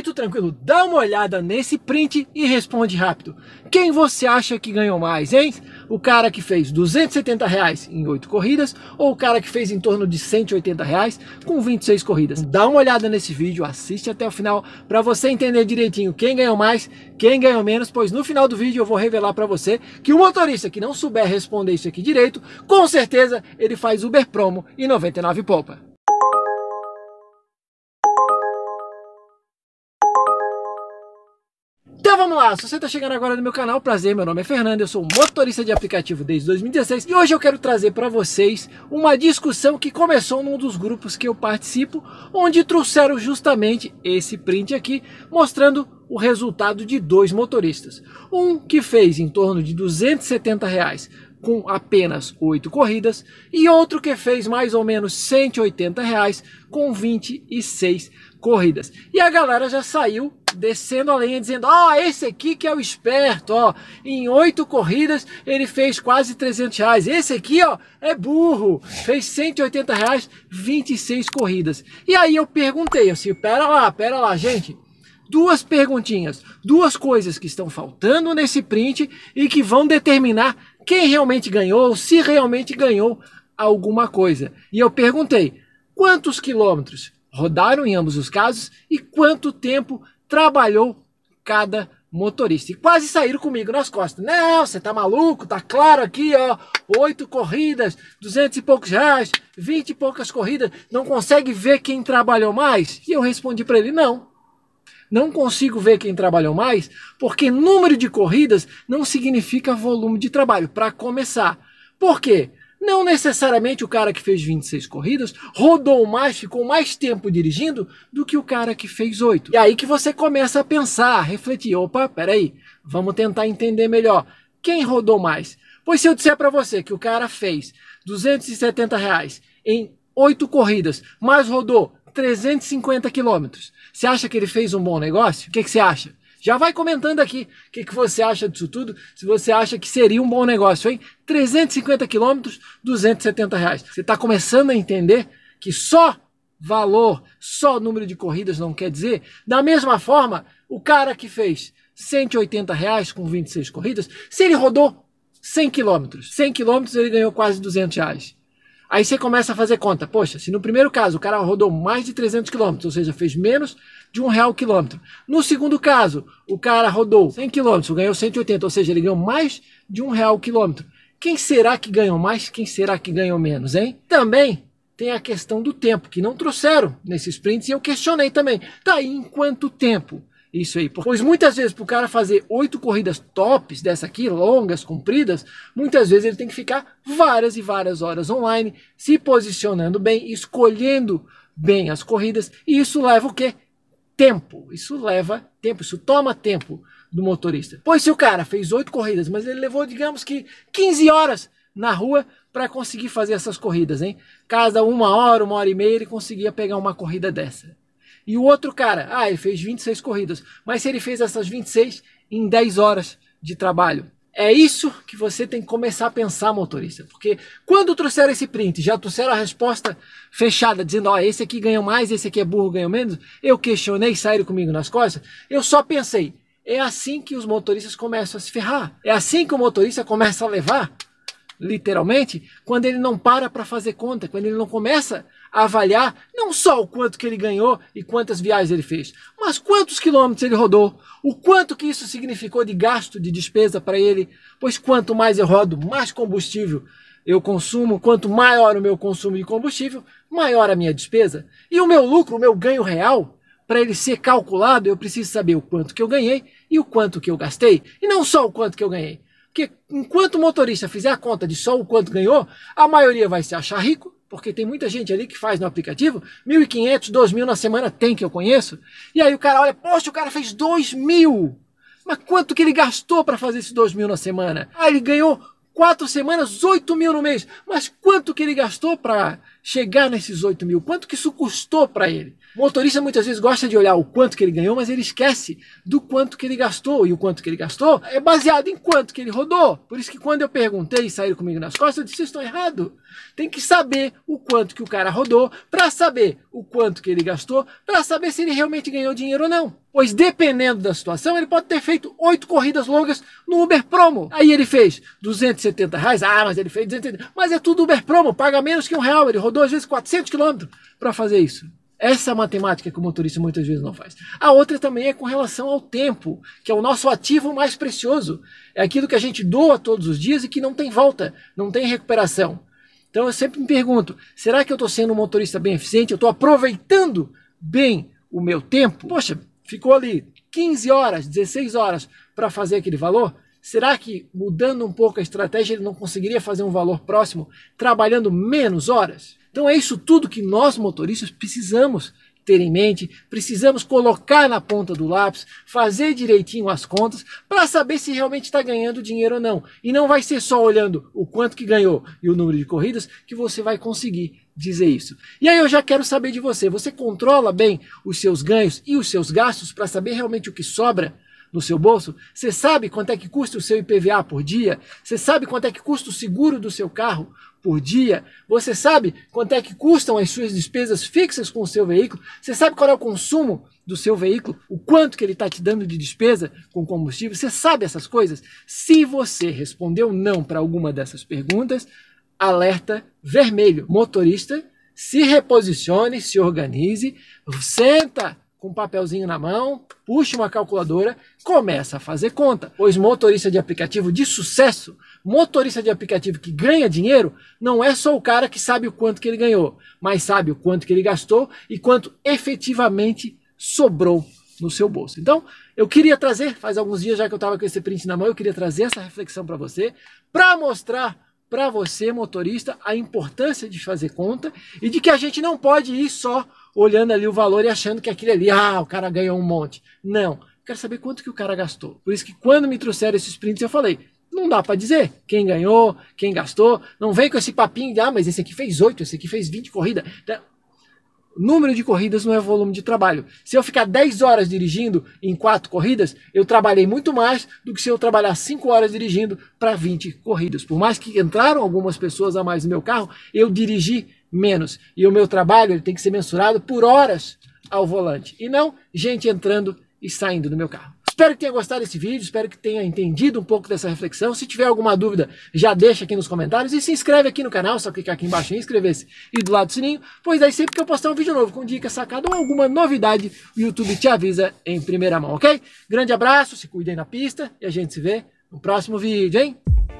Muito tranquilo, dá uma olhada nesse print e responde rápido. Quem você acha que ganhou mais, hein? O cara que fez 270 reais em 8 corridas ou o cara que fez em torno de 180 reais com 26 corridas? Dá uma olhada nesse vídeo, assiste até o final para você entender direitinho quem ganhou mais, quem ganhou menos, pois no final do vídeo eu vou revelar para você que o motorista que não souber responder isso aqui direito, com certeza ele faz Uber Promo e 99 Popa. vamos lá, se você está chegando agora no meu canal, prazer, meu nome é Fernando, eu sou motorista de aplicativo desde 2016 e hoje eu quero trazer para vocês uma discussão que começou num dos grupos que eu participo, onde trouxeram justamente esse print aqui, mostrando o resultado de dois motoristas. Um que fez em torno de 270 reais com apenas 8 corridas e outro que fez mais ou menos 180 reais com 26 corridas corridas. E a galera já saiu descendo a lenha, dizendo: Ó, oh, esse aqui que é o esperto, ó, em oito corridas ele fez quase 300 reais. Esse aqui, ó, é burro, fez 180 reais, 26 corridas. E aí eu perguntei assim: pera lá, pera lá, gente. Duas perguntinhas, duas coisas que estão faltando nesse print e que vão determinar quem realmente ganhou, se realmente ganhou alguma coisa. E eu perguntei: quantos quilômetros rodaram em ambos os casos e quanto tempo trabalhou cada motorista. E quase saíram comigo nas costas. Não, você tá maluco? Tá claro aqui, ó. Oito corridas, duzentos e poucos reais, vinte e poucas corridas. Não consegue ver quem trabalhou mais? E eu respondi para ele: não. Não consigo ver quem trabalhou mais, porque número de corridas não significa volume de trabalho, para começar. Por quê? Não necessariamente o cara que fez 26 corridas rodou mais, ficou mais tempo dirigindo do que o cara que fez 8. E aí que você começa a pensar, a refletir: opa, peraí, vamos tentar entender melhor. Quem rodou mais? Pois se eu disser para você que o cara fez 270 reais em 8 corridas, mas rodou 350 quilômetros, você acha que ele fez um bom negócio? O que, que você acha? Já vai comentando aqui o que, que, você acha disso tudo, se você acha que seria um bom negócio, hein? 350 quilômetros, 270 reais. Você está começando a entender que só valor, só número de corridas não quer dizer? Da mesma forma, o cara que fez 180 reais com 26 corridas, se ele rodou 100 quilômetros, 100 quilômetros ele ganhou quase 200 reais. Aí você começa a fazer conta. Poxa, se no primeiro caso o cara rodou mais de 300 km, ou seja, fez menos de um real o quilômetro. No segundo caso, o cara rodou 100 km, ganhou 180, ou seja, ele ganhou mais de um real o quilômetro. Quem será que ganhou mais? Quem será que ganhou menos, hein? Também tem a questão do tempo, que não trouxeram nesses sprints e eu questionei também. Tá, em quanto tempo? Isso aí. Pois muitas vezes, para o cara fazer oito corridas tops dessa aqui, longas, compridas, muitas vezes ele tem que ficar várias e várias horas online, se posicionando bem, escolhendo bem as corridas. E isso leva o quê? Tempo. Isso leva tempo, isso toma tempo do motorista. Pois se o cara fez oito corridas, mas ele levou, digamos que, 15 horas na rua para conseguir fazer essas corridas, hein? Cada uma hora, uma hora e meia, ele conseguia pegar uma corrida dessa. E o outro cara, ah, ele fez 26 corridas. Mas se ele fez essas 26 em 10 horas de trabalho, é isso que você tem que começar a pensar, motorista. Porque quando trouxeram esse print, já trouxeram a resposta fechada, dizendo: ó, oh, esse aqui ganhou mais, esse aqui é burro, ganhou menos. Eu questionei, saíram comigo nas costas. Eu só pensei: é assim que os motoristas começam a se ferrar. É assim que o motorista começa a levar, literalmente, quando ele não para para fazer conta, quando ele não começa avaliar não só o quanto que ele ganhou e quantas viagens ele fez, mas quantos quilômetros ele rodou, o quanto que isso significou de gasto, de despesa para ele, pois quanto mais eu rodo, mais combustível eu consumo, quanto maior o meu consumo de combustível, maior a minha despesa. E o meu lucro, o meu ganho real, para ele ser calculado, eu preciso saber o quanto que eu ganhei e o quanto que eu gastei, e não só o quanto que eu ganhei. Porque enquanto o motorista fizer a conta de só o quanto ganhou, a maioria vai se achar rico porque tem muita gente ali que faz no aplicativo, 1.500, 2.000 na semana tem que eu conheço. E aí o cara olha, poxa, o cara fez 2.000. Mas quanto que ele gastou para fazer esses 2.000 na semana? Ah, ele ganhou quatro semanas, 8 mil no mês. Mas quanto que ele gastou para chegar nesses 8 mil? Quanto que isso custou para ele? O motorista muitas vezes gosta de olhar o quanto que ele ganhou, mas ele esquece do quanto que ele gastou. E o quanto que ele gastou é baseado em quanto que ele rodou. Por isso que quando eu perguntei e saíram comigo nas costas, eu disse, estou errado. Tem que saber o quanto que o cara rodou para saber o quanto que ele gastou, para saber se ele realmente ganhou dinheiro ou não. Pois dependendo da situação, ele pode ter feito oito corridas longas no Uber Promo. Aí ele fez 270 reais, ah, mas ele fez 270, mas é tudo Uber Promo, paga menos que um real, ele rodou rodou às vezes 400 quilômetros para fazer isso. Essa matemática que o motorista muitas vezes não faz. A outra também é com relação ao tempo, que é o nosso ativo mais precioso. É aquilo que a gente doa todos os dias e que não tem volta, não tem recuperação. Então eu sempre me pergunto: será que eu estou sendo um motorista bem eficiente? Eu estou aproveitando bem o meu tempo? Poxa, ficou ali 15 horas, 16 horas para fazer aquele valor? Será que mudando um pouco a estratégia ele não conseguiria fazer um valor próximo trabalhando menos horas? Então é isso tudo que nós motoristas precisamos ter em mente, precisamos colocar na ponta do lápis, fazer direitinho as contas para saber se realmente está ganhando dinheiro ou não. E não vai ser só olhando o quanto que ganhou e o número de corridas que você vai conseguir dizer isso. E aí eu já quero saber de você, você controla bem os seus ganhos e os seus gastos para saber realmente o que sobra? no seu bolso? Você sabe quanto é que custa o seu IPVA por dia? Você sabe quanto é que custa o seguro do seu carro por dia? Você sabe quanto é que custam as suas despesas fixas com o seu veículo? Você sabe qual é o consumo do seu veículo? O quanto que ele está te dando de despesa com combustível? Você sabe essas coisas? Se você respondeu não para alguma dessas perguntas, alerta vermelho. Motorista, se reposicione, se organize, senta com um papelzinho na mão, puxa uma calculadora, começa a fazer conta. Pois motorista de aplicativo de sucesso, motorista de aplicativo que ganha dinheiro, não é só o cara que sabe o quanto que ele ganhou, mas sabe o quanto que ele gastou e quanto efetivamente sobrou no seu bolso. Então, eu queria trazer, faz alguns dias já que eu estava com esse print na mão, eu queria trazer essa reflexão para você, para mostrar para você, motorista, a importância de fazer conta e de que a gente não pode ir só olhando ali o valor e achando que aquilo ali, ah, o cara ganhou um monte. Não, quero saber quanto que o cara gastou. Por isso que quando me trouxeram esses prints, eu falei, não dá para dizer quem ganhou, quem gastou. Não vem com esse papinho de, ah, mas esse aqui fez oito, esse aqui fez 20 corridas. Então, tá? número de corridas não é volume de trabalho. Se eu ficar 10 horas dirigindo em quatro corridas, eu trabalhei muito mais do que se eu trabalhar 5 horas dirigindo para 20 corridas. Por mais que entraram algumas pessoas a mais no meu carro, eu dirigi menos. E o meu trabalho ele tem que ser mensurado por horas ao volante e não gente entrando e saindo do meu carro. Espero que tenha gostado desse vídeo, espero que tenha entendido um pouco dessa reflexão. Se tiver alguma dúvida, já deixa aqui nos comentários e se inscreve aqui no canal, só clicar aqui embaixo em inscrever-se e do lado do sininho, pois aí sempre que eu postar um vídeo novo com dica, sacada ou alguma novidade, o YouTube te avisa em primeira mão, ok? Grande abraço, se cuidem na pista e a gente se vê no próximo vídeo, hein?